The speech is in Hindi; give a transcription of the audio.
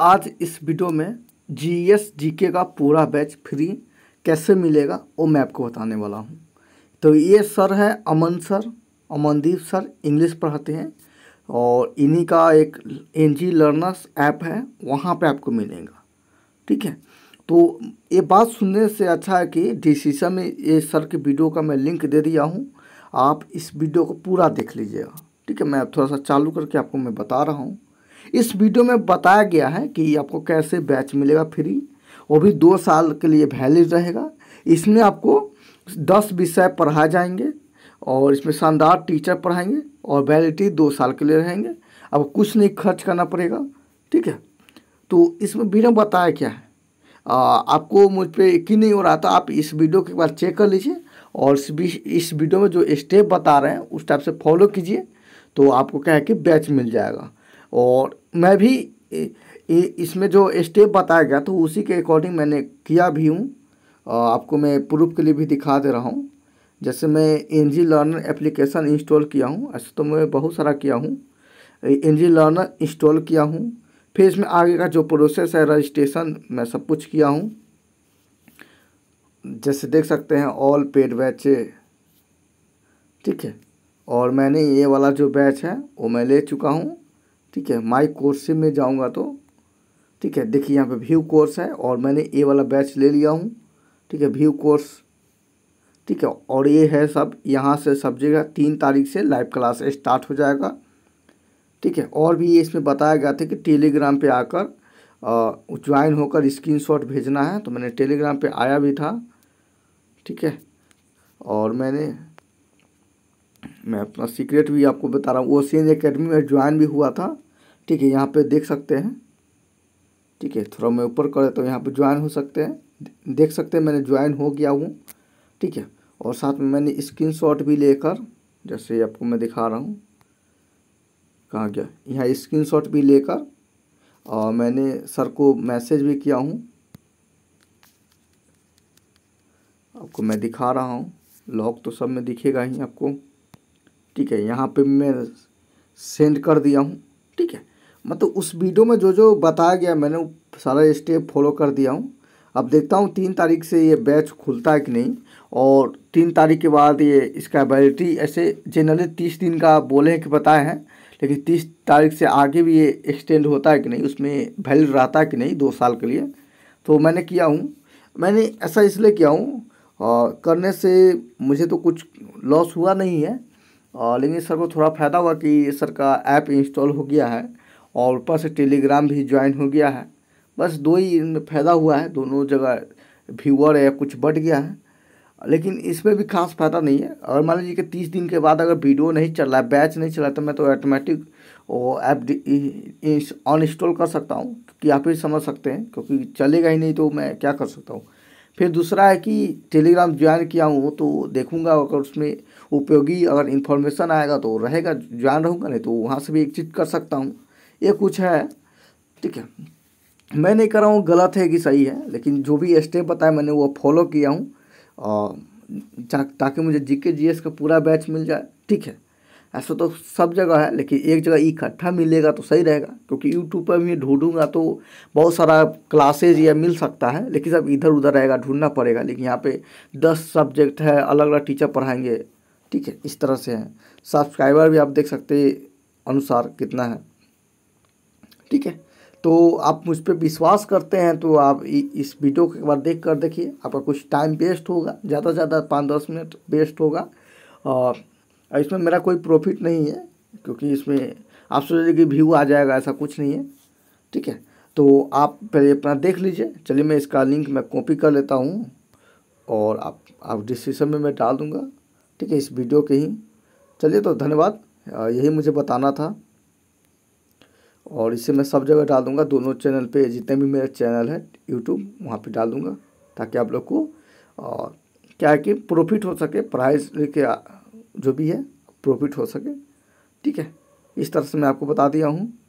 आज इस वीडियो में जी एस जी के का पूरा बैच फ्री कैसे मिलेगा वो मैं आपको बताने वाला हूँ तो ये सर है Aman sir Amandeep sir English पढ़ाते हैं और इन्हीं का एक एन जी लर्नर्स ऐप है वहाँ पे आपको मिलेगा ठीक है तो ये बात सुनने से अच्छा है कि डिसीसा में ये सर के वीडियो का मैं लिंक दे दिया हूँ आप इस वीडियो को पूरा देख लीजिएगा ठीक है मैं थोड़ा सा चालू करके आपको मैं बता रहा हूँ इस वीडियो में बताया गया है कि आपको कैसे बैच मिलेगा फ्री वो भी दो साल के लिए वैलिड रहेगा इसमें आपको दस विषय पढ़ाए जाएंगे और इसमें शानदार टीचर पढ़ाएंगे और वैलिडिटी दो साल के लिए रहेंगे अब कुछ नहीं खर्च करना पड़ेगा ठीक है तो इसमें वीडियो बताया क्या है आ, आपको मुझ पर यकीन नहीं हो रहा था आप इस वीडियो के बाद चेक कर लीजिए और इस वीडियो में जो स्टेप बता रहे हैं उस टाइप से फॉलो कीजिए तो आपको क्या है कि बैच मिल जाएगा और मैं भी इसमें जो स्टेप बताया गया तो उसी के अकॉर्डिंग मैंने किया भी हूँ आपको मैं प्रूफ के लिए भी दिखा दे रहा हूँ जैसे मैं N G learner application install किया हूँ ऐसे तो मैं बहुत सारा किया हूँ एन जी लर्नर इंस्टॉल किया हूँ फिर इसमें आगे का जो प्रोसेस है रजिस्ट्रेशन मैं सब कुछ किया हूँ जैसे देख सकते हैं ऑल पेड बैच ठीक है और मैंने ये वाला जो बैच है वो मैं ले चुका हूँ ठीक है माई कोर्स से मैं जाऊँगा तो ठीक है देखिए यहाँ पे व्यू कोर्स है और मैंने ए वाला बैच ले लिया हूँ ठीक है व्यू कोर्स ठीक है और ये है सब यहाँ से सब जगह तीन तारीख से लाइव क्लास स्टार्ट हो जाएगा ठीक है और भी ये इसमें बताया गया था कि टेलीग्राम पे आकर ज्वाइन होकर स्क्रीनशॉट भेजना है तो मैंने टेलीग्राम पे आया भी था ठीक है और मैंने मैं अपना सीक्रेट भी आपको बता रहा हूँ वो सी एकेडमी में ज्वाइन भी हुआ था ठीक है यहाँ पे देख सकते हैं ठीक है थोड़ा मैं ऊपर करे तो यहाँ पे ज्वाइन हो सकते हैं देख सकते हैं मैंने ज्वाइन हो गया हूँ ठीक है और साथ में मैंने स्क्रीन भी लेकर जैसे आपको मैं दिखा रहा हूँ कहाँ गया यहाँ स्क्रीन भी लेकर और मैंने सर को मैसेज भी किया हूँ आपको मैं दिखा रहा हूँ लॉक तो सब में दिखेगा ही आपको ठीक है यहाँ पे मैं सेंड कर दिया हूँ ठीक है मतलब उस वीडियो में जो जो बताया गया मैंने सारा स्टेप फॉलो कर दिया हूँ अब देखता हूँ तीन तारीख से ये बैच खुलता है कि नहीं और तीन तारीख के बाद ये इसका वैलिडिटी ऐसे जनरली तीस दिन का बोले हैं कि बताए हैं लेकिन तीस तारीख से आगे भी ये एक्सटेंड होता है कि नहीं उसमें वैलिड रहता है कि नहीं दो साल के लिए तो मैंने किया हूँ मैंने ऐसा इसलिए किया हूँ करने से मुझे तो कुछ लॉस हुआ नहीं है लेकिन सर को थोड़ा फ़ायदा हुआ कि सर का ऐप इंस्टॉल हो गया है और ऊपर से टेलीग्राम भी ज्वाइन हो गया है बस दो ही फ़ायदा हुआ है दोनों जगह व्यूअर या कुछ बढ़ गया है लेकिन इसमें भी खास फ़ायदा नहीं है अगर मान लीजिए कि तीस दिन के बाद अगर वीडियो नहीं चल रहा है बैच नहीं चला तो मैं तो ऑटोमेटिक वो ऐप अनइंस्टॉल कर सकता हूँ कि आप ही समझ सकते हैं क्योंकि चलेगा ही नहीं तो मैं क्या कर सकता हूँ फिर दूसरा है कि टेलीग्राम ज्वाइन किया हूँ तो देखूँगा अगर उसमें उपयोगी अगर इन्फॉर्मेशन आएगा तो रहेगा ज्वाइन रहूँगा नहीं तो वहाँ से भी एक चीज कर सकता हूँ ये कुछ है ठीक है मैं नहीं कर रहा हूँ गलत है कि सही है लेकिन जो भी स्टेप बताया मैंने वो फॉलो किया हूँ ताकि मुझे जी के जी एस का पूरा बैच मिल जाए ठीक है ऐसा तो सब जगह है लेकिन एक जगह इकट्ठा मिलेगा तो सही रहेगा क्योंकि यूट्यूब पर भी ढूंढूंगा तो बहुत सारा क्लासेज या मिल सकता है लेकिन सब इधर उधर रहेगा ढूंढना पड़ेगा लेकिन यहाँ पे दस सब्जेक्ट है अलग अलग टीचर पढ़ाएंगे ठीक है इस तरह से है सब्सक्राइबर भी आप देख सकते अनुसार कितना है ठीक है तो आप मुझ पर विश्वास करते हैं तो आप इस वीडियो को एक बार देख कर देखिए आपका कुछ टाइम वेस्ट होगा ज़्यादा से ज़्यादा पाँच दस मिनट वेस्ट होगा और और इसमें मेरा कोई प्रॉफिट नहीं है क्योंकि इसमें आप सोच कि व्यू आ जाएगा ऐसा कुछ नहीं है ठीक है तो आप पहले अपना देख लीजिए चलिए मैं इसका लिंक मैं कॉपी कर लेता हूँ और आप आप डिस्क्रिप्शन में मैं डाल दूँगा ठीक है इस वीडियो के ही चलिए तो धन्यवाद यही मुझे बताना था और इसे मैं सब जगह डाल दूँगा दोनों चैनल पे जितने भी मेरे चैनल है यूट्यूब वहाँ पे डाल दूँगा ताकि आप लोग को और क्या है कि प्रॉफिट हो सके प्राइस लेके जो भी है प्रॉफिट हो सके ठीक है इस तरह से मैं आपको बता दिया हूँ